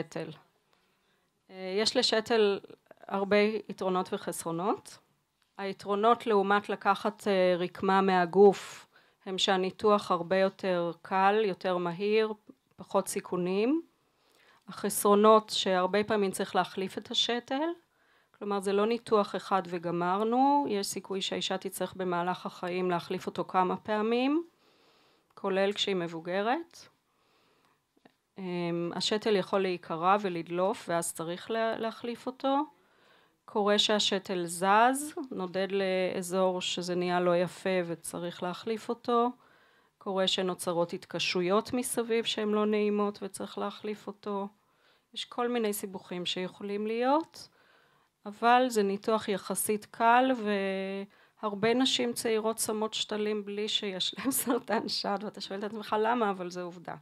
שתל. אה, יש לשתל הרבה יתרונות וחסרונות. היתרונות לעומת לקחת אה, רקמה מהגוף הם שהניתוח הרבה יותר קל, יותר מהיר, פחות סיכונים. החסרונות שהרבה פעמים צריך להחליף את השתל, כלומר זה לא ניתוח אחד וגמרנו, יש סיכוי שהאישה תצטרך במהלך החיים להחליף אותו כמה פעמים, כולל כשהיא מבוגרת. אמ, השתל יכול להיקרע ולדלוף ואז צריך להחליף אותו. קורה שהשתל זז, נודד לאזור שזה נהיה לא יפה וצריך להחליף אותו. קורה שנוצרות התקשויות מסביב שהן לא נעימות וצריך להחליף אותו. יש כל מיני סיבוכים שיכולים להיות, אבל זה ניתוח יחסית קל הרבה נשים צעירות שמות שתלים בלי שיש להם סרטן שד ואתה שואל את עצמך למה אבל זה עובדה